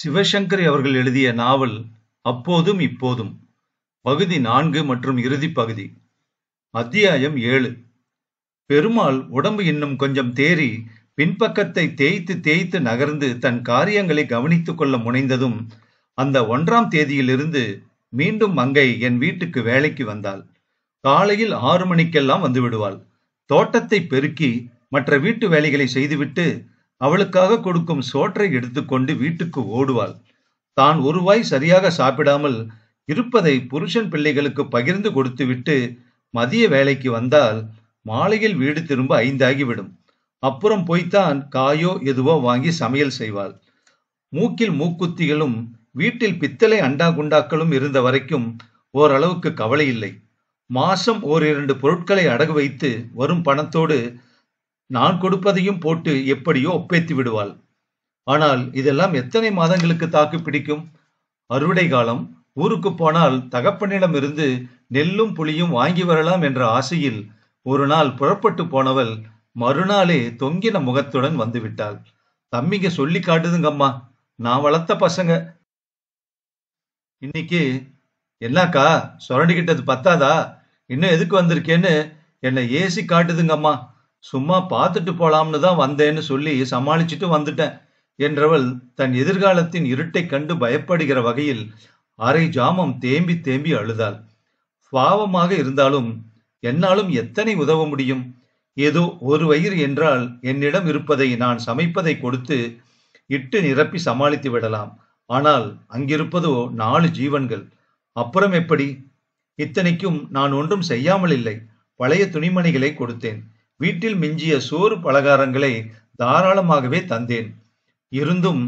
சிவசங்கரி அவர்கள் எழுதிய நாவல் அப்போதும் இப்போதும் பகுதி நான்கு மற்றும் இறுதி பகுதி அத்தியாயம் ஏழு பெருமாள் உடம்பு இன்னும் கொஞ்சம் தேறி பின்பக்கத்தை தேய்த்து தேய்த்து நகர்ந்து தன் காரியங்களை கவனித்துக் கொள்ள முனைந்ததும் அந்த ஒன்றாம் தேதியிலிருந்து மீண்டும் மங்கை என் வீட்டுக்கு வேலைக்கு வந்தாள் காலையில் ஆறு மணிக்கெல்லாம் வந்து விடுவாள் தோட்டத்தை பெருக்கி மற்ற வீட்டு வேலைகளை செய்துவிட்டு அவளுக்காக கொடுக்கும் சோற்றை எடுத்துக்கொண்டு வீட்டுக்கு ஓடுவாள் தான் ஒருவாய் சரியாக சாப்பிடாமல் இருப்பதை புருஷன் பிள்ளைகளுக்கு பகிர்ந்து கொடுத்துவிட்டு மதிய வேலைக்கு வந்தால் மாலையில் வீடு திரும்ப ஐந்தாகிவிடும் அப்புறம் போய்த்தான் காயோ எதுவோ வாங்கி சமையல் செய்வாள் மூக்கில் மூக்குத்திகளும் வீட்டில் பித்தளை அண்டா குண்டாக்களும் இருந்த வரைக்கும் ஓரளவுக்கு கவலை இல்லை மாசம் ஓரிரண்டு பொருட்களை அடகு வைத்து வரும் பணத்தோடு நான் கொடுப்பதையும் போட்டு எப்படியோ ஒப்பேத்தி விடுவாள் ஆனால் இதெல்லாம் எத்தனை மாதங்களுக்கு தாக்கு பிடிக்கும் அறுவடை காலம் ஊருக்கு போனால் தகப்பனிடமிருந்து நெல்லும் புளியும் வாங்கி வரலாம் என்ற ஆசையில் ஒரு நாள் புறப்பட்டு போனவள் மறுநாளே தொங்கின முகத்துடன் வந்துவிட்டாள் தம்பிங்க சொல்லி காட்டுதுங்கம்மா நான் வளர்த்த பசங்க இன்னைக்கு என்னக்கா சொரண்டிக்கிட்டது பத்தாதா இன்னும் எதுக்கு வந்திருக்கேன்னு என்னை ஏசி காட்டுதுங்கம்மா சும்மா பார்த்துட்டு போலாம்னு தான் வந்தேன்னு சொல்லி சமாளிச்சுட்டு வந்துட்டேன் என்றவள் தன் எதிர்காலத்தின் இருட்டை கண்டு பயப்படுகிற வகையில் அரை ஜாமம் தேம்பி தேம்பி அழுதாள் பாவமாக இருந்தாலும் என்னாலும் எத்தனை உதவ முடியும் ஏதோ ஒரு வயிறு என்றால் என்னிடம் இருப்பதை நான் சமைப்பதை கொடுத்து இட்டு நிரப்பி சமாளித்து விடலாம் ஆனால் அங்கிருப்பதோ நாலு ஜீவன்கள் அப்புறம் எப்படி இத்தனைக்கும் நான் ஒன்றும் செய்யாமல் இல்லை பழைய துணிமணிகளை கொடுத்தேன் வீட்டில் மிஞ்சிய சோறு பலகாரங்களை தாராளமாகவே தந்தேன் இருந்தும்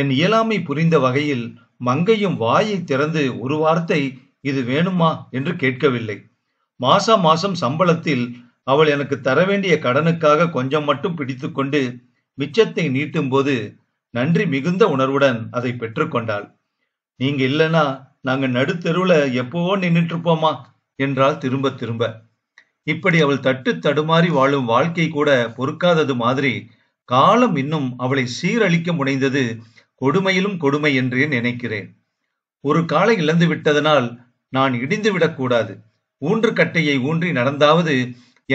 என் இயலாமை புரிந்த வகையில் மங்கையும் வாயை திறந்து ஒரு வார்த்தை இது வேணுமா என்று கேட்கவில்லை மாசா மாசம் சம்பளத்தில் அவள் எனக்கு தர வேண்டிய கடனுக்காக கொஞ்சம் மட்டும் பிடித்துக்கொண்டு மிச்சத்தை நீட்டும்போது நன்றி மிகுந்த உணர்வுடன் அதை பெற்றுக்கொண்டாள் நீங்க இல்லனா நாங்க நடுத்தெருவுல எப்பவோ நின்றுட்டு இருப்போமா என்றால் திரும்ப திரும்ப இப்படி அவள் தட்டு தடுமாறி வாழும் வாழ்க்கை கூட பொறுக்காதது மாதிரி காலம் இன்னும் அவளை சீரழிக்க முனைந்தது கொடுமையிலும் கொடுமை என்றே நினைக்கிறேன் ஒரு காலை இழந்து விட்டதனால் நான் இடிந்து விடக்கூடாது ஊன்று கட்டையை ஊன்றி நடந்தாவது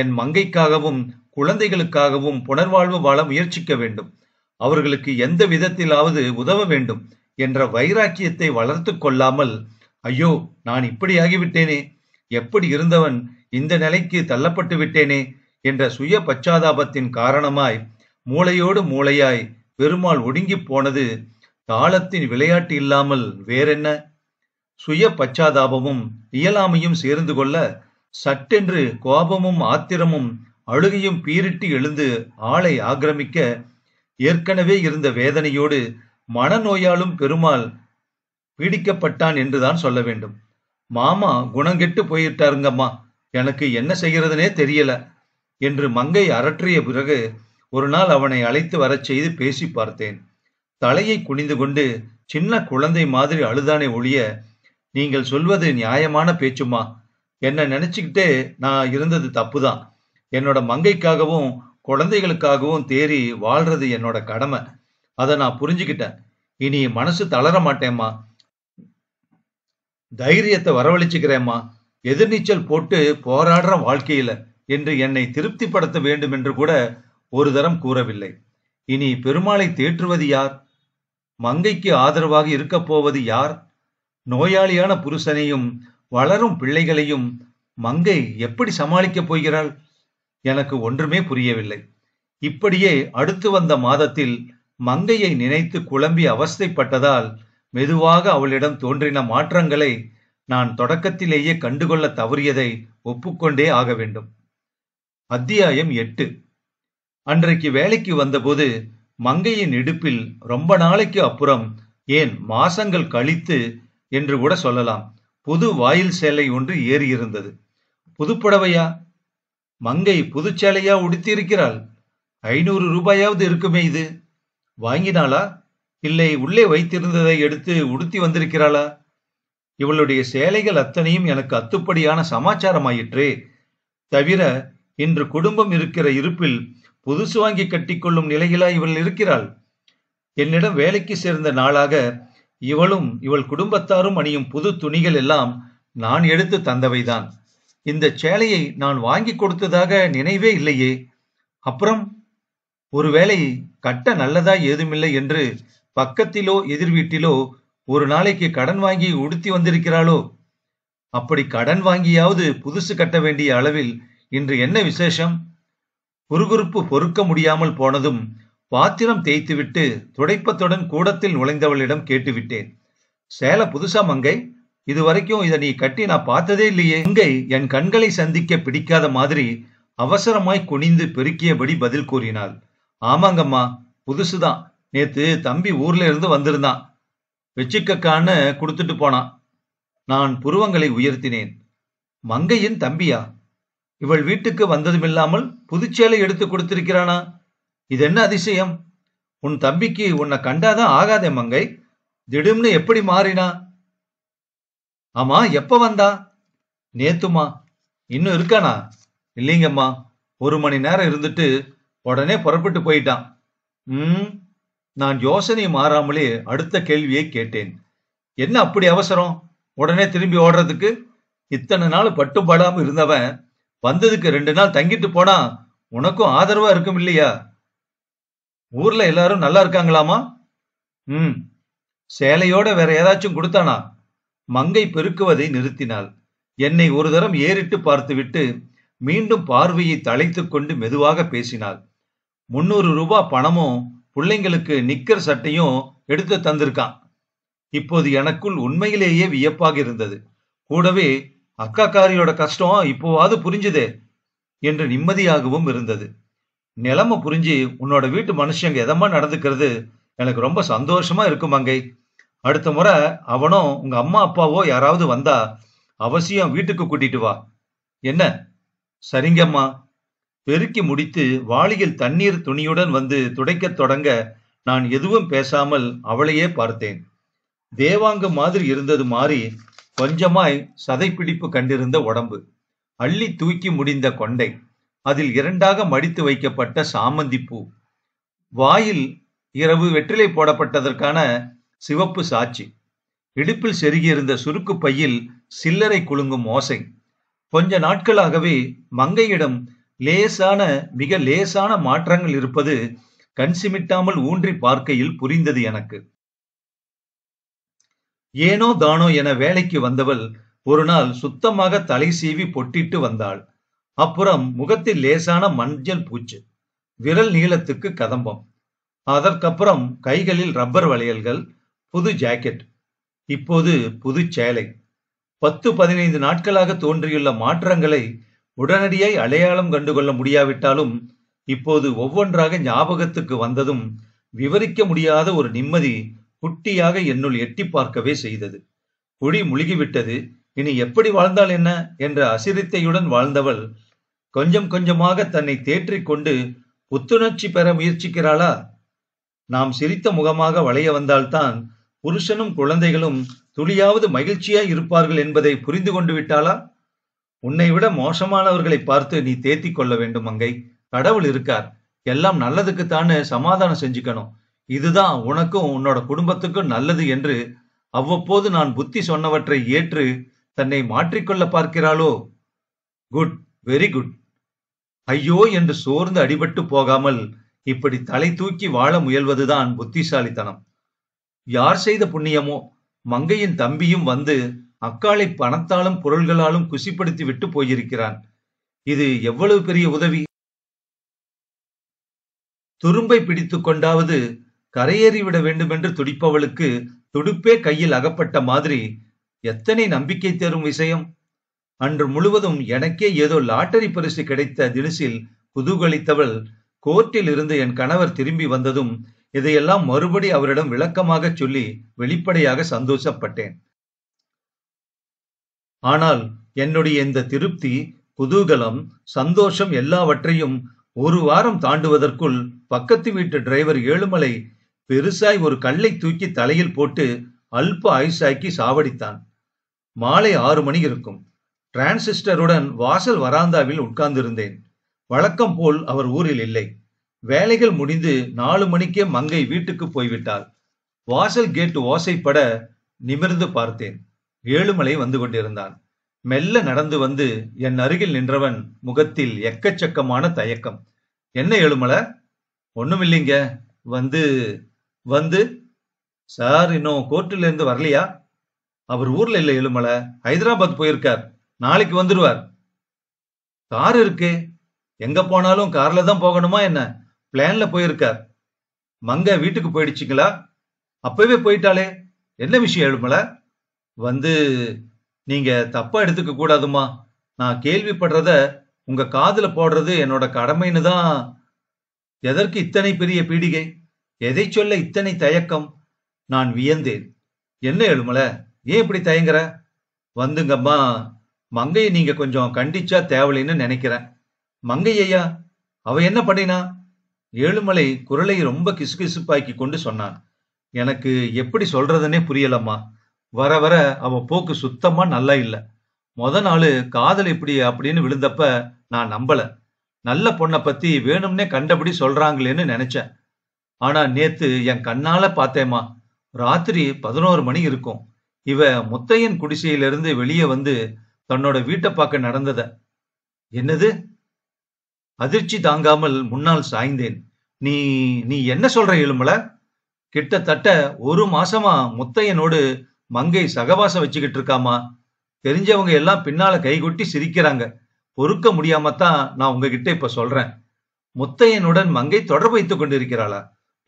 என் மங்கைக்காகவும் குழந்தைகளுக்காகவும் புனர்வாழ்வு வாழ முயற்சிக்க வேண்டும் அவர்களுக்கு எந்த விதத்திலாவது உதவ வேண்டும் என்ற வைராக்கியத்தை வளர்த்து கொள்ளாமல் ஐயோ நான் இப்படி ஆகிவிட்டேனே எப்படி இருந்தவன் இந்த நிலைக்கு தள்ளப்பட்டு விட்டேனே என்ற சுய பச்சாதாபத்தின் காரணமாய் மூளையோடு மூளையாய் பெருமாள் ஒடுங்கி போனது தாளத்தின் விளையாட்டு இல்லாமல் வேறென்ன சுய பச்சாதாபமும் இயலாமையும் சேர்ந்து கொள்ள சட்டென்று கோபமும் ஆத்திரமும் அழுகையும் பீரிட்டு எழுந்து ஆளை ஆக்கிரமிக்க ஏற்கனவே இருந்த வேதனையோடு மனநோயாலும் பெருமாள் பீடிக்கப்பட்டான் என்றுதான் சொல்ல வேண்டும் மாமா குணங்கெட்டு போயிட்டாருங்கம்மா எனக்கு என்ன செய்கிறதுனே தெரியல என்று மங்கை அரற்றிய பிறகு ஒரு நாள் அவனை அழைத்து வரச் செய்து பேசி பார்த்தேன் தலையை குனிந்து கொண்டு சின்ன குழந்தை மாதிரி அழுதானே ஒழிய நீங்கள் சொல்வது நியாயமான பேச்சுமா என்ன நினைச்சுக்கிட்டே நான் இருந்தது தப்புதான் என்னோட மங்கைக்காகவும் குழந்தைகளுக்காகவும் தேறி வாழ்றது என்னோட கடமை அதை நான் புரிஞ்சுக்கிட்டேன் இனி மனசு தளர மாட்டேம்மா தைரியத்தை வரவழிச்சுக்கிறேம்மா எதிர்நீச்சல் போட்டு போராடுற வாழ்க்கையில என்று என்னை திருப்திப்படுத்த வேண்டும் என்று கூட ஒரு தரம் கூறவில்லை இனி பெருமாளை தேற்றுவது யார் மங்கைக்கு ஆதரவாக இருக்கப் போவது யார் நோயாளியான புருஷனையும் வளரும் பிள்ளைகளையும் மங்கை எப்படி சமாளிக்கப் போகிறாள் எனக்கு ஒன்றுமே புரியவில்லை இப்படியே அடுத்து வந்த மாதத்தில் மங்கையை நினைத்து குழம்பி அவஸ்தைப்பட்டதால் மெதுவாக அவளிடம் தோன்றின மாற்றங்களை நான் தொடக்கத்திலேயே கண்டுகொள்ள தவறியதை ஒப்புக்கொண்டே ஆக வேண்டும் அத்தியாயம் எட்டு அன்றைக்கு வேலைக்கு வந்தபோது மங்கையின் இடுப்பில் ரொம்ப நாளைக்கு அப்புறம் ஏன் மாசங்கள் கழித்து என்று கூட சொல்லலாம் புது வாயில் சேலை ஒன்று ஏறியிருந்தது புதுப்புடவையா மங்கை புதுச்சேலையா உடுத்தியிருக்கிறாள் ஐநூறு ரூபாயாவது இருக்குமே இது வாங்கினாளா இல்லை உள்ளே வைத்திருந்ததை எடுத்து உடுத்தி வந்திருக்கிறாளா இவளுடைய சேலைகள் அத்தனையும் எனக்கு அத்துப்படியான ஆயிற்றே தவிர இன்று குடும்பம் இருக்கிற இருப்பில் புதுசு வாங்கி கட்டிக்கொள்ளும் நிலையிலா இவள் இருக்கிறாள் என்னிடம் வேலைக்கு சேர்ந்த நாளாக இவளும் இவள் குடும்பத்தாரும் அணியும் புது துணிகள் எல்லாம் நான் எடுத்து தந்தவைதான் இந்த சேலையை நான் வாங்கி கொடுத்ததாக நினைவே இல்லையே அப்புறம் ஒருவேளை கட்ட நல்லதா ஏதுமில்லை என்று பக்கத்திலோ எதிர் வீட்டிலோ ஒரு நாளைக்கு கடன் வாங்கி உடுத்தி வந்திருக்கிறாளோ அப்படி கடன் வாங்கியாவது புதுசு கட்ட வேண்டிய அளவில் இன்று என்ன விசேஷம் குறுகுறுப்பு பொறுக்க முடியாமல் போனதும் பாத்திரம் தேய்த்துவிட்டு துடைப்பத்துடன் கூடத்தில் நுழைந்தவளிடம் கேட்டுவிட்டேன் சேல புதுசா மங்கை இதுவரைக்கும் இதை நீ கட்டி நான் பார்த்ததே இல்லையே மங்கை என் கண்களை சந்திக்க பிடிக்காத மாதிரி அவசரமாய் குனிந்து பெருக்கியபடி பதில் கூறினாள் ஆமாங்கம்மா புதுசுதான் நேத்து தம்பி ஊர்ல இருந்து வந்திருந்தான் வெச்சிக்கக்கான்னு கொடுத்துட்டு போனான் நான் புருவங்களை உயர்த்தினேன் மங்கையின் தம்பியா இவள் வீட்டுக்கு வந்ததுமில்லாமல் புதுச்சேலை எடுத்து கொடுத்திருக்கிறானா இது என்ன அதிசயம் உன் தம்பிக்கு உன்னை கண்டாதான் ஆகாதே மங்கை திடும்னு எப்படி மாறினா ஆமா எப்ப வந்தா நேத்துமா இன்னும் இருக்கானா இல்லைங்கம்மா ஒரு மணி நேரம் இருந்துட்டு உடனே புறப்பட்டு போயிட்டான் ம் நான் யோசனை மாறாமலே அடுத்த கேள்வியை கேட்டேன் என்ன அப்படி அவசரம் உடனே திரும்பி ஓடுறதுக்கு இத்தனை நாள் பட்டுப்படாம இருந்தவன் வந்ததுக்கு ரெண்டு நாள் தங்கிட்டு போனா உனக்கும் ஆதரவா இருக்கும் இல்லையா ஊர்ல எல்லாரும் நல்லா இருக்காங்களாமா ம் சேலையோட வேற ஏதாச்சும் கொடுத்தானா மங்கை பெருக்குவதை நிறுத்தினாள் என்னை ஒரு தரம் ஏறிட்டு பார்த்துவிட்டு மீண்டும் பார்வையை தழைத்து கொண்டு மெதுவாக பேசினாள் முன்னூறு ரூபாய் பணமும் பிள்ளைங்களுக்கு நிக்கர் சட்டையும் எடுத்து தந்திருக்கான் இப்போது எனக்குள் உண்மையிலேயே வியப்பாக இருந்தது கூடவே அக்காக்காரியோட கஷ்டம் இப்போவாது புரிஞ்சுதே என்று நிம்மதியாகவும் இருந்தது நிலம புரிஞ்சு உன்னோட வீட்டு மனுஷங்க எதமா நடந்துக்கிறது எனக்கு ரொம்ப சந்தோஷமா இருக்கும் மங்கை அடுத்த முறை அவனும் உங்க அம்மா அப்பாவோ யாராவது வந்தா அவசியம் வீட்டுக்கு கூட்டிட்டு வா என்ன சரிங்கம்மா பெருக்கி முடித்து வாளியில் தண்ணீர் துணியுடன் வந்து துடைக்கத் தொடங்க நான் எதுவும் பேசாமல் அவளையே பார்த்தேன் தேவாங்க மாதிரி இருந்தது மாறி கொஞ்சமாய் சதைப்பிடிப்பு கண்டிருந்த உடம்பு அள்ளி தூக்கி முடிந்த கொண்டை அதில் இரண்டாக மடித்து வைக்கப்பட்ட சாமந்தி பூ வாயில் இரவு வெற்றிலை போடப்பட்டதற்கான சிவப்பு சாட்சி இடுப்பில் செருகியிருந்த சுருக்கு பையில் சில்லறை குலுங்கும் ஓசை கொஞ்ச நாட்களாகவே மங்கையிடம் லேசான மிக லேசான மாற்றங்கள் இருப்பது கண்சிமிட்டாமல் ஊன்றி பார்க்கையில் புரிந்தது எனக்கு ஏனோ தானோ என வேலைக்கு வந்தவள் ஒரு நாள் சுத்தமாக தலை சீவி பொட்டிட்டு வந்தாள் அப்புறம் முகத்தில் லேசான மஞ்சள் பூச்சு விரல் நீளத்துக்கு கதம்பம் அதற்கப்புறம் கைகளில் ரப்பர் வளையல்கள் புது ஜாக்கெட் இப்போது புது சேலை பத்து பதினைந்து நாட்களாக தோன்றியுள்ள மாற்றங்களை உடனடியாய் அடையாளம் கண்டுகொள்ள முடியாவிட்டாலும் இப்போது ஒவ்வொன்றாக ஞாபகத்துக்கு வந்ததும் விவரிக்க முடியாத ஒரு நிம்மதி குட்டியாக என்னுள் எட்டி பார்க்கவே செய்தது குழி முழுகிவிட்டது இனி எப்படி வாழ்ந்தால் என்ன என்ற அசிரித்தையுடன் வாழ்ந்தவள் கொஞ்சம் கொஞ்சமாக தன்னை கொண்டு புத்துணர்ச்சி பெற முயற்சிக்கிறாளா நாம் சிரித்த முகமாக வளைய வந்தால்தான் புருஷனும் குழந்தைகளும் துளியாவது மகிழ்ச்சியாய் இருப்பார்கள் என்பதை புரிந்து கொண்டு விட்டாளா உன்னை விட மோசமானவர்களை பார்த்து நீ தேத்தி கொள்ள வேண்டும் மங்கை கடவுள் இருக்கார் எல்லாம் நல்லதுக்குத்தானு சமாதானம் செஞ்சுக்கணும் இதுதான் உனக்கும் உன்னோட குடும்பத்துக்கும் நல்லது என்று அவ்வப்போது நான் புத்தி சொன்னவற்றை ஏற்று தன்னை மாற்றிக்கொள்ள பார்க்கிறாளோ குட் வெரி குட் ஐயோ என்று சோர்ந்து அடிபட்டு போகாமல் இப்படி தலை தூக்கி வாழ முயல்வதுதான் புத்திசாலித்தனம் யார் செய்த புண்ணியமோ மங்கையின் தம்பியும் வந்து அக்காளை பணத்தாலும் பொருள்களாலும் குசிப்படுத்தி விட்டு போயிருக்கிறான் இது எவ்வளவு பெரிய உதவி துரும்பை பிடித்துக் கொண்டாவது கரையேறிவிட வேண்டுமென்று துடிப்பவளுக்கு துடுப்பே கையில் அகப்பட்ட மாதிரி எத்தனை நம்பிக்கை தரும் விஷயம் அன்று முழுவதும் எனக்கே ஏதோ லாட்டரி பரிசு கிடைத்த தினசில் குதூகலித்தவள் கோர்ட்டில் இருந்து என் கணவர் திரும்பி வந்ததும் இதையெல்லாம் மறுபடி அவரிடம் விளக்கமாக சொல்லி வெளிப்படையாக சந்தோஷப்பட்டேன் ஆனால் என்னுடைய இந்த திருப்தி குதூகலம் சந்தோஷம் எல்லாவற்றையும் ஒரு வாரம் தாண்டுவதற்குள் பக்கத்து வீட்டு டிரைவர் ஏழுமலை பெருசாய் ஒரு கல்லை தூக்கி தலையில் போட்டு அல்ப ஐசாக்கி சாவடித்தான் மாலை ஆறு மணி இருக்கும் டிரான்சிஸ்டருடன் வாசல் வராந்தாவில் உட்கார்ந்திருந்தேன் வழக்கம் போல் அவர் ஊரில் இல்லை வேலைகள் முடிந்து நாலு மணிக்கே மங்கை வீட்டுக்கு போய்விட்டாள் வாசல் கேட்டு ஓசைப்பட நிமிர்ந்து பார்த்தேன் ஏழுமலை வந்து கொண்டிருந்தான் மெல்ல நடந்து வந்து என் அருகில் நின்றவன் முகத்தில் எக்கச்சக்கமான தயக்கம் என்ன ஏழுமலை ஒண்ணும் இல்லைங்க வந்து வந்து சார் இன்னும் கோர்ட்டில இருந்து வரலையா அவர் ஊர்ல இல்ல எழுமலை ஹைதராபாத் போயிருக்கார் நாளைக்கு வந்துடுவார் கார் இருக்கு எங்க போனாலும் கார்ல தான் போகணுமா என்ன பிளான்ல போயிருக்கார் மங்க வீட்டுக்கு போயிடுச்சிங்களா அப்பவே போயிட்டாலே என்ன விஷயம் எழுமலை வந்து நீங்க தப்பா எடுத்துக்க கூடாதுமா நான் கேள்விப்படுறத உங்க காதுல போடுறது என்னோட கடமைன்னு தான் எதற்கு இத்தனை பெரிய பீடிகை? எதை சொல்ல இத்தனை தயக்கம்? நான் வியந்தேன். என்ன எழுமல, ஏன் இப்படி தயங்குற? வந்துங்கம்மா, மங்கைய நீங்க கொஞ்சம் கண்டிச்சா தேவலைன்னு நினைக்கிறேன். மங்கையா அவ என்ன பண்ணினா? ஏழுமலை குரலை ரொம்ப கிசுகிசுப்பாக்கி கொண்டு சொன்னான். எனக்கு எப்படி சொல்றதுன்னே புரியலம்மா வர வர அவ போக்கு சுத்தமா நல்லா இல்லை மொத நாள் காதல் இப்படி அப்படின்னு விழுந்தப்ப நான் நம்பல நல்ல பொண்ணை பத்தி வேணும்னே கண்டபடி சொல்றாங்களேன்னு நினைச்சேன் ஆனா நேத்து என் கண்ணால பார்த்தேமா ராத்திரி பதினோரு மணி இருக்கும் இவ முத்தையன் குடிசையிலிருந்து வெளியே வந்து தன்னோட வீட்டை பார்க்க நடந்தத என்னது அதிர்ச்சி தாங்காமல் முன்னால் சாய்ந்தேன் நீ நீ என்ன சொல்ற எழுமல கிட்டத்தட்ட ஒரு மாசமா முத்தையனோடு மங்கை சகவாசம் வச்சுக்கிட்டு இருக்காமா தெரிஞ்சவங்க எல்லாம் பின்னால கைகொட்டி சிரிக்கிறாங்க பொறுக்க முடியாம தான் நான் உங்ககிட்ட இப்ப சொல்றேன் முத்தையனுடன் மங்கை தொடர்பு வைத்துக் கொண்டிருக்கிறாளா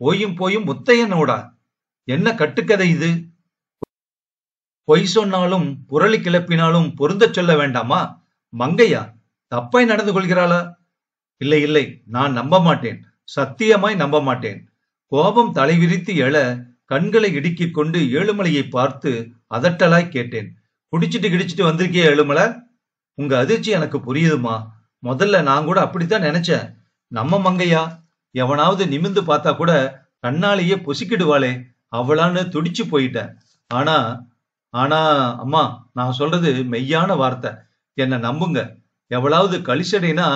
போயும் போயும் முத்தையனோடா என்ன கட்டுக்கதை இது பொய் சொன்னாலும் புரளி கிளப்பினாலும் பொருந்த சொல்ல வேண்டாமா மங்கையா தப்பாய் நடந்து கொள்கிறாளா இல்லை இல்லை நான் நம்ப மாட்டேன் சத்தியமாய் நம்ப மாட்டேன் கோபம் தலைவிரித்து எழ கண்களை இடுக்கிக் கொண்டு ஏழுமலையை பார்த்து அதட்டலாய் கேட்டேன் குடிச்சிட்டு கிடிச்சிட்டு வந்திருக்கியே ஏழுமலை உங்க அதிர்ச்சி எனக்கு புரியுதுமா முதல்ல நான் கூட அப்படித்தான் நினைச்சேன் நம்ம மங்கையா எவனாவது நிமிந்து பார்த்தா கூட கண்ணாலேயே பொசுக்கிடுவாளே அவளான்னு துடிச்சு போயிட்டேன் ஆனா ஆனா அம்மா நான் சொல்றது மெய்யான வார்த்தை என்னை நம்புங்க எவ்வளவு கழிச்சடைனா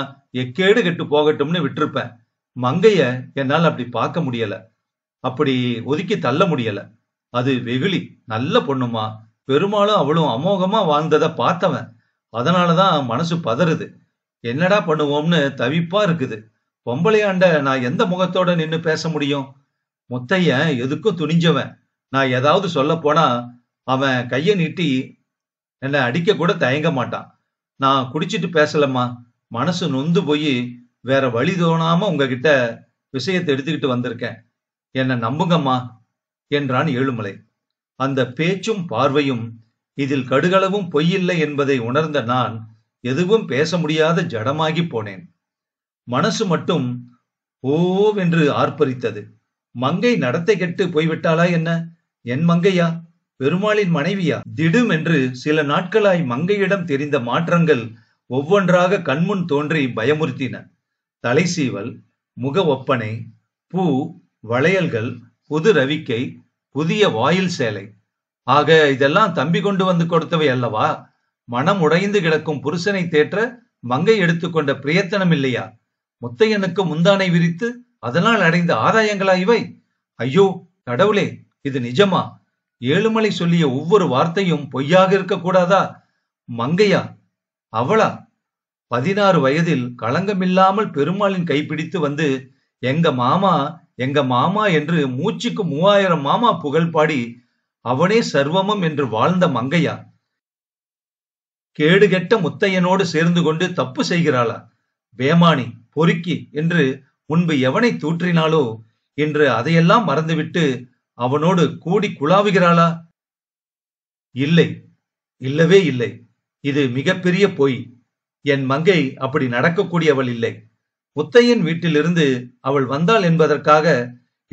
எக்கேடு கெட்டு போகட்டும்னு விட்டிருப்பேன் மங்கைய என்னால் அப்படி பார்க்க முடியலை அப்படி ஒதுக்கி தள்ள முடியல அது வெகுளி நல்ல பொண்ணுமா பெருமாளும் அவளும் அமோகமா வாழ்ந்ததை பார்த்தவன் அதனாலதான் மனசு பதறுது என்னடா பண்ணுவோம்னு தவிப்பா இருக்குது பொம்பளையாண்ட நான் எந்த முகத்தோட நின்னு பேச முடியும் முத்தையன் எதுக்கும் துணிஞ்சவன் நான் ஏதாவது சொல்ல போனா அவன் கைய நீட்டி என்னை அடிக்க கூட தயங்க மாட்டான் நான் குடிச்சிட்டு பேசலம்மா மனசு நொந்து போய் வேற வழி தோணாம உங்ககிட்ட விஷயத்தை எடுத்துக்கிட்டு வந்திருக்கேன் என்ன நம்புங்கம்மா என்றான் ஏழுமலை அந்த பேச்சும் பார்வையும் இதில் கடுகளவும் பொய்யில்லை என்பதை உணர்ந்த நான் எதுவும் பேச முடியாத ஜடமாகி போனேன் மனசு மட்டும் ஓவென்று ஆர்ப்பரித்தது மங்கை நடத்தை கெட்டு போய்விட்டாளா என்ன என் மங்கையா பெருமாளின் மனைவியா திடும் என்று சில நாட்களாய் மங்கையிடம் தெரிந்த மாற்றங்கள் ஒவ்வொன்றாக கண்முன் தோன்றி பயமுறுத்தின தலைசீவல் முக ஒப்பனை பூ வளையல்கள் புது ரவிக்கை புதிய வாயில் சேலை ஆக இதெல்லாம் தம்பி கொண்டு வந்து கொடுத்தவை அல்லவா மனம் உடைந்து கிடக்கும் புருஷனை தேற்ற மங்கை எடுத்துக்கொண்ட பிரயத்தனம் இல்லையா முத்தையனுக்கு முந்தானை விரித்து அதனால் அடைந்த ஆதாயங்களா இவை ஐயோ கடவுளே இது நிஜமா ஏழுமலை சொல்லிய ஒவ்வொரு வார்த்தையும் பொய்யாக இருக்கக்கூடாதா மங்கையா அவளா பதினாறு வயதில் களங்கமில்லாமல் பெருமாளின் கைப்பிடித்து வந்து எங்க மாமா எங்க மாமா என்று மூச்சுக்கு மூவாயிரம் மாமா புகழ் பாடி அவனே சர்வமம் என்று வாழ்ந்த மங்கையா கேடுகெட்ட முத்தையனோடு சேர்ந்து கொண்டு தப்பு செய்கிறாளா வேமானி பொறுக்கி என்று முன்பு எவனை தூற்றினாலோ என்று அதையெல்லாம் மறந்துவிட்டு அவனோடு கூடி குழாவுகிறாளா இல்லை இல்லவே இல்லை இது மிகப்பெரிய பொய் என் மங்கை அப்படி நடக்கக்கூடியவள் இல்லை முத்தையின் வீட்டிலிருந்து அவள் வந்தாள் என்பதற்காக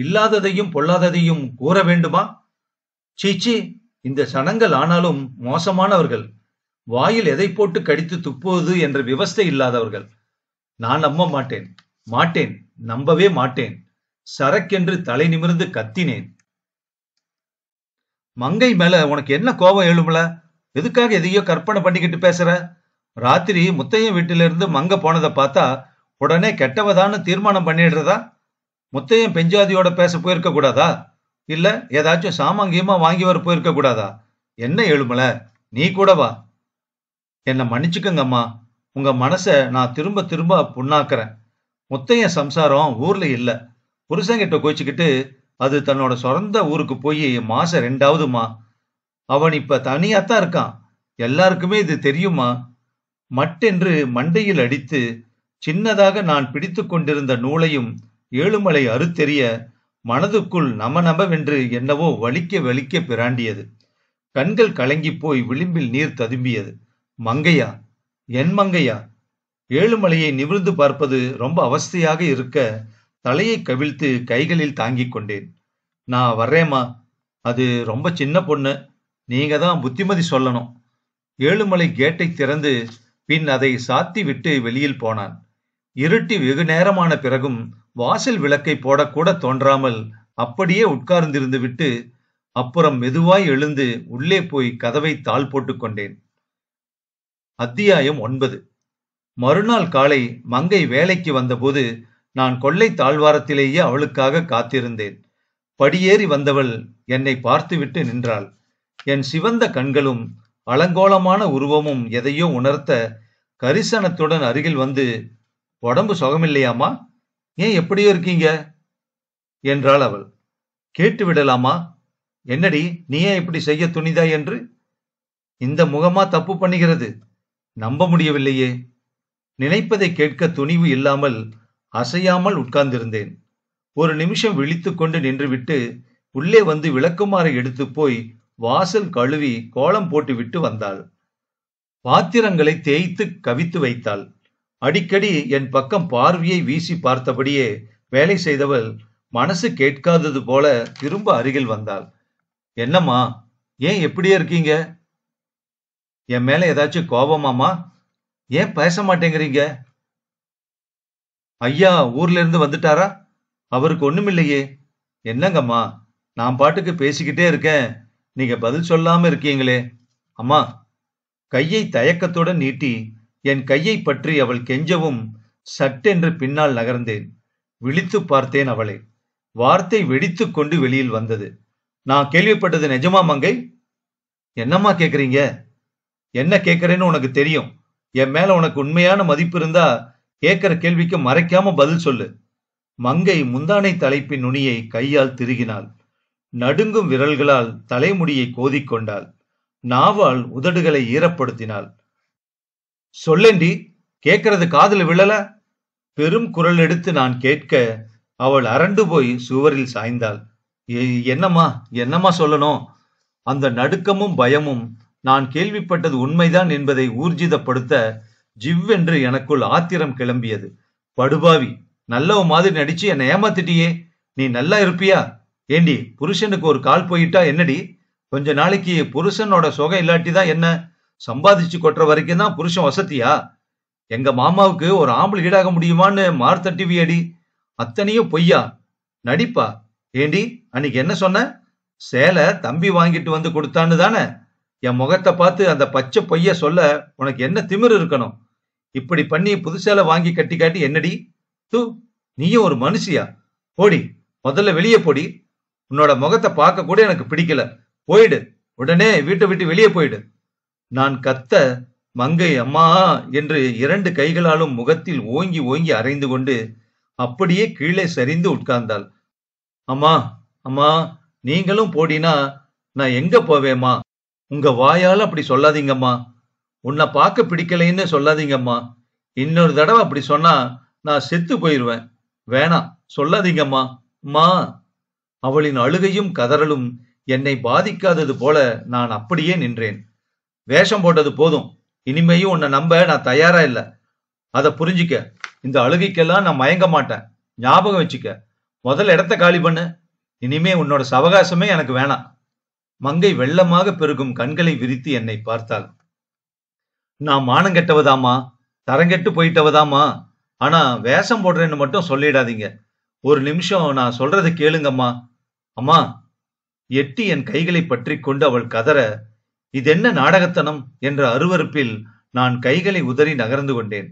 இல்லாததையும் பொல்லாததையும் கூற வேண்டுமா சீச்சி இந்த சனங்கள் ஆனாலும் மோசமானவர்கள் வாயில் எதை போட்டு கடித்து துப்புவது என்ற விவஸ்தை இல்லாதவர்கள் நான் நம்ப மாட்டேன் மாட்டேன் நம்பவே மாட்டேன் சரக்கென்று தலை நிமிர்ந்து கத்தினேன் மங்கை மேல உனக்கு என்ன கோபம் எழுமல எதுக்காக எதையோ கற்பனை பண்ணிக்கிட்டு பேசுற ராத்திரி முத்தையன் வீட்டிலிருந்து மங்க போனதை பார்த்தா உடனே கெட்டவதான்னு தீர்மானம் பண்ணிடுறதா முத்தையும் பெஞ்சாதியோட பேச போயிருக்க கூடாதா இல்ல ஏதாச்சும் சாமாங்கியமா வாங்கி வர போயிருக்க கூடாதா என்ன எழுமல நீ கூட வா என்னை மன்னிச்சுக்கங்கம்மா உங்க மனசை நான் திரும்ப திரும்ப புண்ணாக்குறேன் முத்தையன் சம்சாரம் ஊர்ல இல்ல புருஷங்கிட்ட கோச்சிக்கிட்டு அது தன்னோட சொந்த ஊருக்கு போய் மாசம் ரெண்டாவதுமா அவன் இப்ப தனியாத்தான் இருக்கான் எல்லாருக்குமே இது தெரியுமா மட்டென்று மண்டையில் அடித்து சின்னதாக நான் பிடித்து கொண்டிருந்த நூலையும் ஏழுமலை அறுத்தெறிய மனதுக்குள் நம நமவென்று என்னவோ வலிக்க வலிக்க பிராண்டியது கண்கள் கலங்கி போய் விளிம்பில் நீர் ததும்பியது மங்கையா என் மங்கையா ஏழுமலையை நிமிர்ந்து பார்ப்பது ரொம்ப அவஸ்தையாக இருக்க தலையை கவிழ்த்து கைகளில் தாங்கிக் கொண்டேன் நான் வர்றேம்மா அது ரொம்ப சின்ன பொண்ணு நீங்க தான் புத்திமதி சொல்லணும் ஏழுமலை கேட்டை திறந்து பின் அதை சாத்தி விட்டு வெளியில் போனான் இருட்டி வெகு நேரமான பிறகும் வாசல் விளக்கை போடக்கூட தோன்றாமல் அப்படியே உட்கார்ந்திருந்து விட்டு அப்புறம் மெதுவாய் எழுந்து உள்ளே போய் கதவை தாள் போட்டுக் கொண்டேன் அத்தியாயம் ஒன்பது மறுநாள் காலை மங்கை வேலைக்கு வந்தபோது நான் கொள்ளை தாழ்வாரத்திலேயே அவளுக்காக காத்திருந்தேன் படியேறி வந்தவள் என்னை பார்த்துவிட்டு நின்றாள் என் சிவந்த கண்களும் அலங்கோலமான உருவமும் எதையோ உணர்த்த கரிசனத்துடன் அருகில் வந்து உடம்பு சுகமில்லையாமா ஏன் எப்படியோ இருக்கீங்க என்றாள் அவள் கேட்டு விடலாமா என்னடி நீ ஏன் இப்படி செய்ய துணிதா என்று இந்த முகமா தப்பு பண்ணுகிறது நம்ப முடியவில்லையே நினைப்பதை கேட்க துணிவு இல்லாமல் அசையாமல் உட்கார்ந்திருந்தேன் ஒரு நிமிஷம் விழித்து கொண்டு நின்றுவிட்டு உள்ளே வந்து விளக்குமாறை எடுத்து போய் வாசல் கழுவி கோலம் போட்டுவிட்டு வந்தாள் பாத்திரங்களை தேய்த்து கவித்து வைத்தாள் அடிக்கடி என் பக்கம் பார்வையை வீசி பார்த்தபடியே வேலை செய்தவள் மனசு கேட்காதது போல திரும்ப அருகில் வந்தாள் என்னம்மா ஏன் எப்படியே இருக்கீங்க என் மேல ஏதாச்சும் கோபமாமா ஏன் பேச மாட்டேங்கிறீங்க ஐயா ஊர்ல இருந்து வந்துட்டாரா அவருக்கு ஒண்ணுமில்லையே என்னங்கம்மா நான் பாட்டுக்கு பேசிக்கிட்டே இருக்கேன் நீங்க பதில் சொல்லாம இருக்கீங்களே அம்மா கையை தயக்கத்துடன் நீட்டி என் கையை பற்றி அவள் கெஞ்சவும் சட்டென்று பின்னால் நகர்ந்தேன் விழித்து பார்த்தேன் அவளை வார்த்தை வெடித்து கொண்டு வெளியில் வந்தது நான் கேள்விப்பட்டது நிஜமா மங்கை என்னம்மா கேக்குறீங்க என்ன கேக்குறேன்னு உனக்கு தெரியும் என் மேல உனக்கு உண்மையான மதிப்பு இருந்தா கேட்கிற கேள்விக்கு மறைக்காம பதில் சொல்லு மங்கை முந்தானை தலைப்பின் நுனியை கையால் திருகினாள் நடுங்கும் விரல்களால் தலைமுடியை கோதிக்கொண்டாள் நாவால் உதடுகளை ஈரப்படுத்தினாள் சொல்லேண்டி கேட்கறது காதில் விழல பெரும் குரல் எடுத்து நான் கேட்க அவள் அரண்டு போய் சுவரில் சாய்ந்தாள் என்னம்மா என்னம்மா சொல்லணும் அந்த நடுக்கமும் பயமும் நான் கேள்விப்பட்டது உண்மைதான் என்பதை ஊர்ஜிதப்படுத்த ஜிவ்வென்று எனக்குள் ஆத்திரம் கிளம்பியது படுபாவி நல்லவ மாதிரி நடிச்சு என்னை ஏமாத்திட்டியே நீ நல்லா இருப்பியா ஏண்டி புருஷனுக்கு ஒரு கால் போயிட்டா என்னடி கொஞ்ச நாளைக்கு புருஷனோட சொகை இல்லாட்டி தான் என்ன சம்பாதிச்சு கொட்டுற வரைக்கும் தான் புருஷன் வசதியா எங்க மாமாவுக்கு ஒரு ஆம்பளை ஈடாக முடியுமான்னு டிவி அடி அத்தனையும் பொய்யா நடிப்பா ஏண்டி அன்னைக்கு என்ன சொன்ன சேலை தம்பி வாங்கிட்டு வந்து கொடுத்தான்னு தானே என் முகத்தை பார்த்து அந்த பச்சை பொய்ய சொல்ல உனக்கு என்ன திமிர் இருக்கணும் இப்படி பண்ணி புது சேலை வாங்கி கட்டி காட்டி என்னடி தூ நீயும் ஒரு மனுஷியா போடி முதல்ல வெளியே போடி உன்னோட முகத்தை பார்க்க கூட எனக்கு பிடிக்கல போயிடு உடனே வீட்டை விட்டு வெளியே போயிடு நான் கத்த மங்கை அம்மா என்று இரண்டு கைகளாலும் முகத்தில் ஓங்கி ஓங்கி அரைந்து கொண்டு அப்படியே கீழே சரிந்து உட்கார்ந்தாள் அம்மா அம்மா நீங்களும் போடினா நான் எங்க போவேம்மா உங்க வாயால் அப்படி சொல்லாதீங்கம்மா உன்னை பார்க்க பிடிக்கலைன்னு சொல்லாதீங்கம்மா இன்னொரு தடவை அப்படி சொன்னா நான் செத்து போயிருவேன் வேணாம் சொல்லாதீங்கம்மா அம்மா அவளின் அழுகையும் கதறலும் என்னை பாதிக்காதது போல நான் அப்படியே நின்றேன் வேஷம் போட்டது போதும் இனிமேயும் உன்னை நம்ப நான் தயாரா இல்ல அதை புரிஞ்சிக்க இந்த அழுகைக்கெல்லாம் நான் மயங்க மாட்டேன் ஞாபகம் வச்சுக்க முதல்ல இடத்த காலி பண்ணு இனிமே உன்னோட சவகாசமே எனக்கு வேணாம் மங்கை வெள்ளமாக பெருகும் கண்களை விரித்து என்னை பார்த்தாள் நான் மானம் கெட்டவதாமா தரங்கெட்டு போயிட்டவதாமா ஆனா வேஷம் போடுறேன்னு மட்டும் சொல்லிடாதீங்க ஒரு நிமிஷம் நான் சொல்றதை கேளுங்கம்மா அம்மா எட்டி என் கைகளை பற்றி கொண்டு அவள் கதற இது என்ன நாடகத்தனம் என்ற அருவறுப்பில் நான் கைகளை உதறி நகர்ந்து கொண்டேன்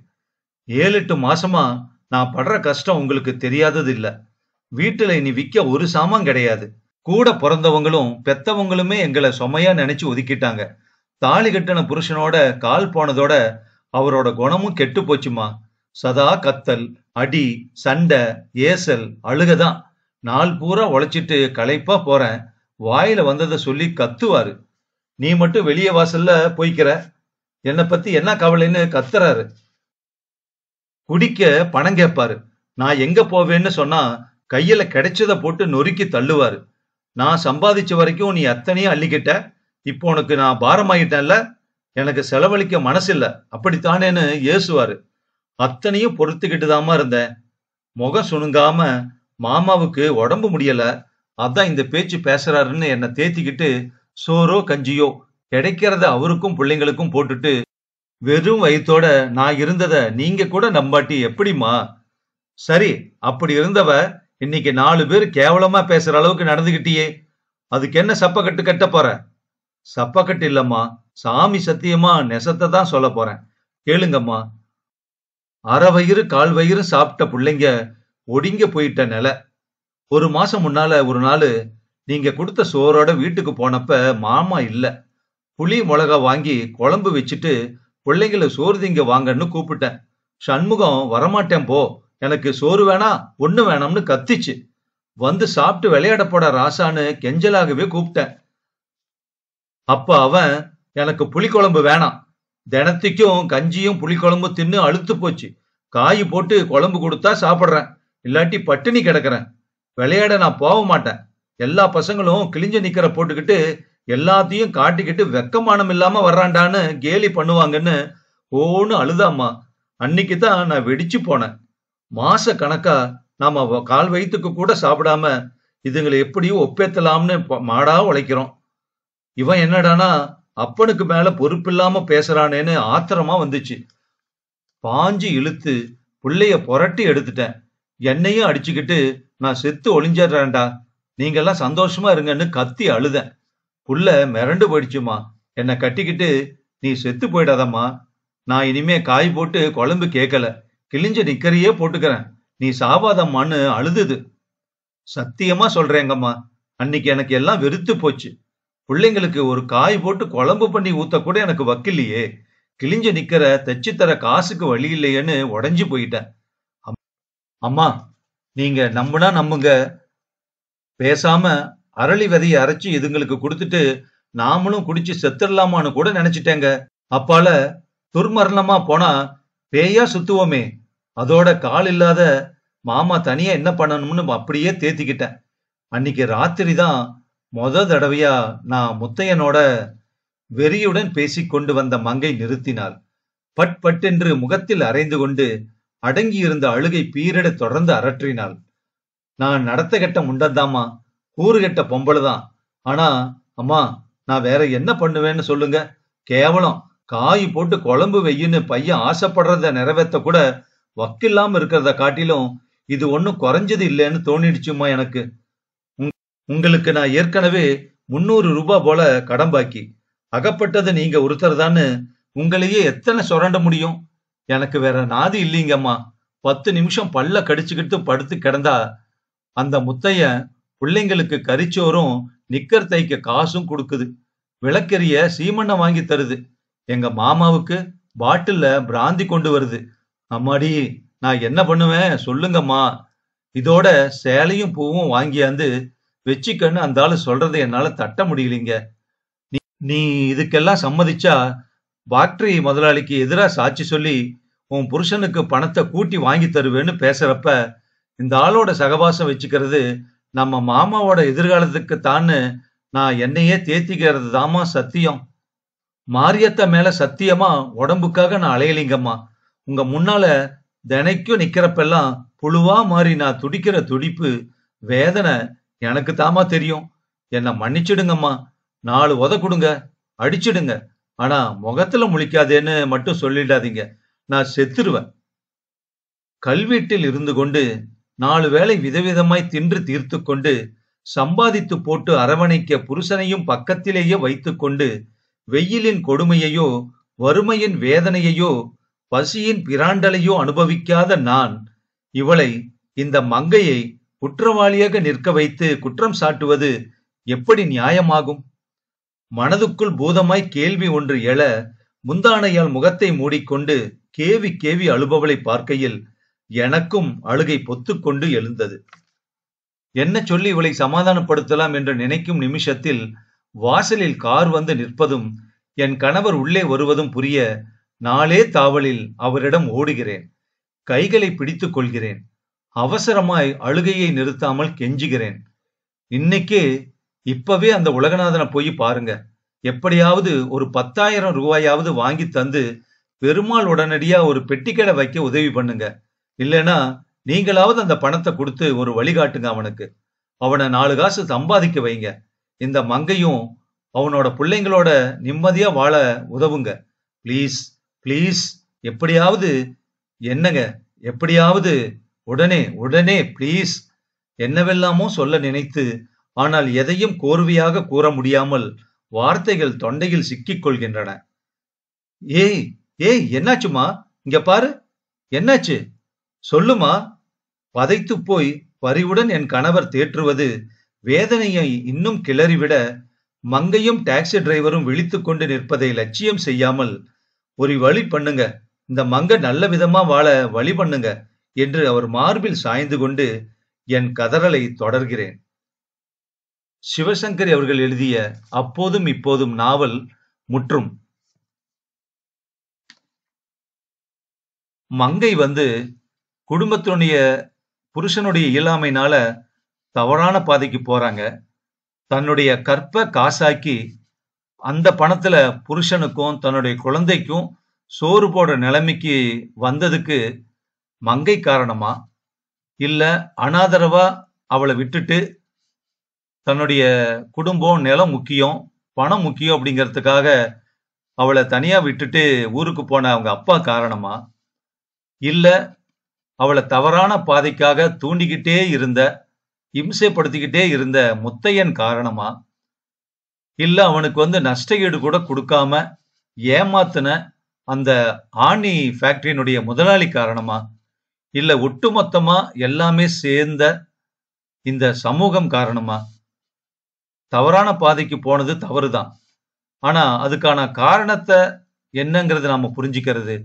ஏழு எட்டு மாசமா நான் படுற கஷ்டம் உங்களுக்கு தெரியாதது இல்ல வீட்டுல இனி விக்க ஒரு சாமான் கிடையாது கூட பிறந்தவங்களும் பெத்தவங்களுமே எங்களை சுமையா நினைச்சு ஒதுக்கிட்டாங்க தாலி கட்டின புருஷனோட கால் போனதோட அவரோட குணமும் கெட்டு போச்சுமா சதா கத்தல் அடி சண்டை ஏசல் அழுகதான் நாள் பூரா உழைச்சிட்டு களைப்பா போறேன் வாயில வந்ததை சொல்லி கத்துவாரு நீ மட்டும் வெளியே வாசல்ல போய்க்கிற என்னை பத்தி என்ன கவலைன்னு கத்துறாரு குடிக்க பணம் கேட்பாரு நான் எங்க போவேன்னு சொன்னா கையில கிடைச்சத போட்டு நொறுக்கி தள்ளுவாரு நான் சம்பாதிச்ச வரைக்கும் நீ அத்தனையும் அள்ளிக்கிட்ட இப்போ உனக்கு நான் பாரமாயிட்டேன்ல எனக்கு செலவழிக்க மனசில்ல அப்படித்தானேன்னு ஏசுவாரு அத்தனையும் பொறுத்துக்கிட்டுதாமா இருந்தேன் முகம் சுணுங்காம மாமாவுக்கு உடம்பு முடியல அதான் இந்த பேச்சு பேசுறாருன்னு என்னை தேத்திக்கிட்டு சோறோ கஞ்சியோ கிடைக்கிறத அவருக்கும் பிள்ளைங்களுக்கும் போட்டுட்டு வெறும் வயிற்றோட நான் இருந்தத நீங்க கூட நம்பாட்டி எப்படிமா சரி அப்படி இருந்தவ இன்னைக்கு நாலு பேர் கேவலமா பேசுற அளவுக்கு நடந்துகிட்டியே அதுக்கு என்ன கட்டு கட்ட போற கட்டு இல்லம்மா சாமி சத்தியமா நெசத்தை தான் சொல்ல போறேன் கேளுங்கம்மா அரை வயிறு கால் வயிறு சாப்பிட்ட பிள்ளைங்க ஒடிங்க போயிட்ட நில ஒரு மாசம் முன்னால ஒரு நாள் நீங்க கொடுத்த சோறோட வீட்டுக்கு போனப்ப மாமா இல்ல புளி மிளகா வாங்கி குழம்பு வச்சுட்டு பிள்ளைங்கள சோறு திங்க வாங்கன்னு கூப்பிட்டேன் சண்முகம் வரமாட்டேன் போ எனக்கு சோறு வேணா ஒண்ணு வேணாம்னு கத்திச்சு வந்து சாப்பிட்டு விளையாட போட ராசான்னு கெஞ்சலாகவே கூப்பிட்டேன் அப்ப அவன் எனக்கு புளிக்குழம்பு வேணாம் தினத்திக்கும் கஞ்சியும் புளிக்குழம்பும் தின்னு அழுத்து போச்சு காய் போட்டு குழம்பு கொடுத்தா சாப்பிட்றேன் இல்லாட்டி பட்டினி கிடக்குறேன் விளையாட நான் போக மாட்டேன் எல்லா பசங்களும் கிழிஞ்ச நிக்கிற போட்டுக்கிட்டு எல்லாத்தையும் காட்டிக்கிட்டு வெக்கமானம் இல்லாம வர்றாண்டான்னு கேலி பண்ணுவாங்கன்னு ஓன்னு அழுதாமா அன்னைக்கு தான் நான் வெடிச்சு போனேன் மாச கணக்கா நாம கால் வயிற்றுக்கு கூட சாப்பிடாம இதுங்களை எப்படியும் ஒப்பேத்தலாம்னு மாடா உழைக்கிறோம் இவன் என்னடானா அப்பனுக்கு மேல பொறுப்பில்லாம பேசுறானேன்னு ஆத்திரமா வந்துச்சு பாஞ்சு இழுத்து பிள்ளைய புரட்டி எடுத்துட்டேன் என்னையும் அடிச்சுக்கிட்டு நான் செத்து ஒளிஞ்சிடுறேன்டா நீங்கெல்லாம் சந்தோஷமா இருங்கன்னு கத்தி அழுதேன் புள்ள மிரண்டு போயிடுச்சுமா என்னை கட்டிக்கிட்டு நீ செத்து போயிடாதம்மா நான் இனிமே காய் போட்டு குழம்பு கேட்கல கிழிஞ்ச நிக்கரையே போட்டுக்கிறேன் நீ சாவாதம்மான்னு அழுதுது சத்தியமா சொல்றேங்கம்மா அன்னைக்கு எனக்கு எல்லாம் வெறுத்து போச்சு பிள்ளைங்களுக்கு ஒரு காய் போட்டு குழம்பு பண்ணி ஊத்த கூட எனக்கு வக்கில்லையே கிழிஞ்சு நிக்கிற தச்சு தர காசுக்கு வழி இல்லையேன்னு உடஞ்சு போயிட்டேன் அம்மா நீங்க நம்புனா நம்புங்க பேசாம அரளி விதையை அரைச்சு இதுங்களுக்கு கொடுத்துட்டு நாமளும் குடிச்சு செத்துடலாமான்னு கூட நினைச்சிட்டேங்க அப்பால துர்மரணமா போனா பேயா சுத்துவோமே அதோட கால் இல்லாத மாமா தனியா என்ன பண்ணணும்னு அப்படியே தேத்திக்கிட்டேன் அன்னைக்கு ராத்திரி தான் மொத தடவையா நான் முத்தையனோட வெறியுடன் பேசி கொண்டு வந்த மங்கை நிறுத்தினாள் பட் பட்டென்று முகத்தில் அரைந்து கொண்டு அடங்கியிருந்த அழுகை பீரிட தொடர்ந்து அரற்றினாள் நான் நடத்த கெட்ட முண்டதாமா கூறு கெட்ட தான் ஆனா அம்மா நான் வேற என்ன பண்ணுவேன்னு சொல்லுங்க கேவலம் காய் போட்டு குழம்பு வெய்யின்னு பையன் ஆசைப்படுறத நிறைவேற்ற கூட வக்கில்லாம இருக்கிறத காட்டிலும் இது ஒன்னும் குறைஞ்சது இல்லைன்னு தோணிடுச்சுமா எனக்கு உங்களுக்கு நான் ஏற்கனவே முன்னூறு ரூபாய் போல கடம்பாக்கி அகப்பட்டது நீங்க ஒருத்தர் தான்னு உங்களையே எத்தனை சுரண்ட முடியும் எனக்கு வேற நாதி இல்லைங்கம்மா பத்து நிமிஷம் பல்ல கடிச்சுக்கிட்டு படுத்து கிடந்தா அந்த முத்தைய பிள்ளைங்களுக்கு கரிச்சோறும் நிக்கர் தைக்க காசும் கொடுக்குது விளக்கெரிய சீமண்ணை வாங்கி தருது எங்க மாமாவுக்கு பாட்டில பிராந்தி கொண்டு வருது அம்மாடி நான் என்ன பண்ணுவேன் சொல்லுங்கம்மா இதோட சேலையும் பூவும் வாங்கியாந்து வச்சுக்கன்னு அந்த ஆளு சொல்றதை என்னால தட்ட முடியலைங்க நீ இதுக்கெல்லாம் சம்மதிச்சா பாக்டரி முதலாளிக்கு எதிராக சாட்சி சொல்லி உன் புருஷனுக்கு பணத்தை கூட்டி வாங்கி தருவேன்னு பேசுறப்ப இந்த ஆளோட சகவாசம் வச்சுக்கிறது நம்ம மாமாவோட எதிர்காலத்துக்கு தான்னு நான் என்னையே தேத்திக்கிறது தாமா சத்தியம் மாரியத்த மேல சத்தியமா உடம்புக்காக நான் அலையலிங்கம்மா உங்க முன்னால தினைக்கும் நிக்கிறப்பெல்லாம் புழுவா மாறி நான் துடிக்கிற துடிப்பு வேதனை எனக்கு தாமா தெரியும் என்னை மன்னிச்சிடுங்கம்மா நாலு உத கொடுங்க அடிச்சிடுங்க ஆனா முகத்துல முழிக்காதேன்னு மட்டும் சொல்லிடாதீங்க நான் செத்துருவேன் கல்வீட்டில் இருந்து கொண்டு நாலு வேளை விதவிதமாய் தின்று தீர்த்து கொண்டு சம்பாதித்து போட்டு அரவணைக்க புருஷனையும் பக்கத்திலேயே வைத்துக்கொண்டு வெயிலின் கொடுமையையோ வறுமையின் வேதனையையோ பசியின் பிராண்டலையோ அனுபவிக்காத நான் இவளை இந்த மங்கையை குற்றவாளியாக நிற்க வைத்து குற்றம் சாட்டுவது எப்படி நியாயமாகும் மனதுக்குள் பூதமாய் கேள்வி ஒன்று எழ முந்தானையால் முகத்தை மூடிக்கொண்டு கேவி கேவி அழுபவளை பார்க்கையில் எனக்கும் அழுகை பொத்துக்கொண்டு எழுந்தது என்ன சொல்லி இவளை சமாதானப்படுத்தலாம் என்று நினைக்கும் நிமிஷத்தில் வாசலில் கார் வந்து நிற்பதும் என் கணவர் உள்ளே வருவதும் புரிய நாளே தாவலில் அவரிடம் ஓடுகிறேன் கைகளை பிடித்துக் கொள்கிறேன் அவசரமாய் அழுகையை நிறுத்தாமல் கெஞ்சுகிறேன் இன்னைக்கே இப்பவே அந்த உலகநாதனை போய் பாருங்க எப்படியாவது ஒரு பத்தாயிரம் ரூபாயாவது வாங்கி தந்து பெருமாள் உடனடியா ஒரு பெட்டிக்கடை வைக்க உதவி பண்ணுங்க இல்லனா நீங்களாவது அந்த பணத்தை கொடுத்து ஒரு வழிகாட்டுங்க அவனுக்கு அவனை நாலு காசு சம்பாதிக்க வைங்க இந்த மங்கையும் அவனோட பிள்ளைங்களோட நிம்மதியா வாழ உதவுங்க ப்ளீஸ் ப்ளீஸ் எப்படியாவது என்னங்க எப்படியாவது உடனே உடனே ப்ளீஸ் என்னவெல்லாமோ சொல்ல நினைத்து ஆனால் எதையும் கோர்வையாக கூற முடியாமல் வார்த்தைகள் தொண்டையில் சிக்கிக் கொள்கின்றன ஏய் ஏய் என்னாச்சுமா இங்க பாரு என்னாச்சு சொல்லுமா பதைத்து போய் பறிவுடன் என் கணவர் தேற்றுவது வேதனையை இன்னும் கிளறிவிட மங்கையும் டாக்ஸி டிரைவரும் விழித்து கொண்டு நிற்பதை லட்சியம் செய்யாமல் ஒரு வழி பண்ணுங்க இந்த மங்க நல்ல விதமா வாழ வழி பண்ணுங்க என்று அவர் மார்பில் சாய்ந்து கொண்டு என் கதறலை தொடர்கிறேன் சிவசங்கரி அவர்கள் எழுதிய அப்போதும் இப்போதும் நாவல் முற்றும் மங்கை வந்து குடும்பத்தினுடைய புருஷனுடைய இயலாமைனால தவறான பாதைக்கு போறாங்க தன்னுடைய கற்ப காசாக்கி அந்த பணத்துல புருஷனுக்கும் தன்னுடைய குழந்தைக்கும் சோறு போடுற நிலைமைக்கு வந்ததுக்கு மங்கை காரணமா இல்ல அனாதரவா அவளை விட்டுட்டு தன்னுடைய குடும்பம் நிலம் முக்கியம் பணம் முக்கியம் அப்படிங்கிறதுக்காக அவளை தனியா விட்டுட்டு ஊருக்கு போன அவங்க அப்பா காரணமா இல்ல அவளை தவறான பாதைக்காக தூண்டிக்கிட்டே இருந்த இம்சைப்படுத்திக்கிட்டே இருந்த முத்தையன் காரணமா இல்ல அவனுக்கு வந்து நஷ்ட ஈடு கூட கொடுக்காம ஏமாத்தின அந்த ஆணி ஃபேக்டரியினுடைய முதலாளி காரணமா இல்ல ஒட்டுமொத்தமா எல்லாமே சேர்ந்த இந்த சமூகம் காரணமா தவறான பாதைக்கு போனது தவறுதான் ஆனா அதுக்கான காரணத்தை என்னங்கிறது நாம புரிஞ்சுக்கிறது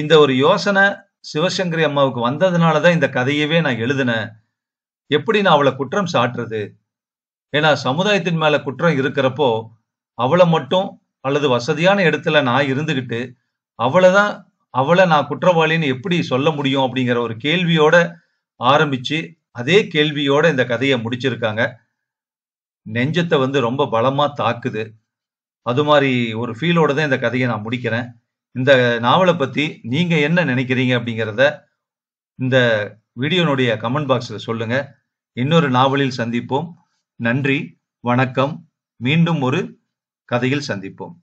இந்த ஒரு யோசனை சிவசங்கரி அம்மாவுக்கு வந்ததுனால தான் இந்த கதையவே நான் எழுதினேன் எப்படி நான் அவளை குற்றம் சாட்டுறது ஏன்னா சமுதாயத்தின் மேல குற்றம் இருக்கிறப்போ அவளை மட்டும் அல்லது வசதியான இடத்துல நான் இருந்துகிட்டு அவளை தான் அவளை நான் குற்றவாளின்னு எப்படி சொல்ல முடியும் அப்படிங்கிற ஒரு கேள்வியோட ஆரம்பிச்சு அதே கேள்வியோட இந்த கதையை முடிச்சிருக்காங்க நெஞ்சத்தை வந்து ரொம்ப பலமா தாக்குது அது மாதிரி ஒரு ஃபீலோட தான் இந்த கதையை நான் முடிக்கிறேன் இந்த நாவலை பற்றி நீங்கள் என்ன நினைக்கிறீங்க அப்படிங்கிறத இந்த வீடியோனுடைய கமெண்ட் பாக்ஸில் சொல்லுங்கள் இன்னொரு நாவலில் சந்திப்போம் நன்றி வணக்கம் மீண்டும் ஒரு கதையில் சந்திப்போம்